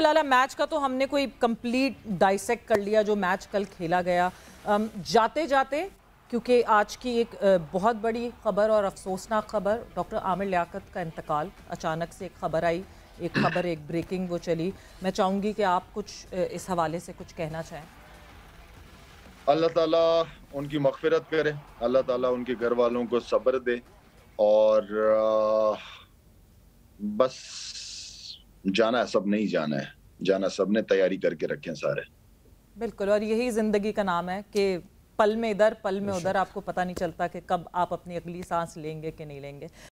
लाला match का तो हमने कोई कंप्लीट डाइसेक्ट कर लिया जो मैच कल खेला गया जाते जाते क्योंकि आज की एक बहुत बड़ी खबर और अफसोसनाक खबर डॉक्टर आमिर लियाकत का इंतकाल अचानक से एक खबर आई एक खबर एक ब्रेकिंग वो चली मैं चाहूंगी कि आप कुछ इस हवाले से कुछ कहना चाहें अल्लाह ताला उनकी मगफरत करे अल्लाह ताला उनके घर वालों को सब्र दे और बस जाना है सब नहीं जाना है जाना सब ने तैयारी करके रखे हैं सारे बिल्कुल और यही जिंदगी का नाम है कि पल में इधर पल में अच्छा। उधर आपको पता नहीं चलता कि कब आप अपनी अगली सांस लेंगे कि नहीं लेंगे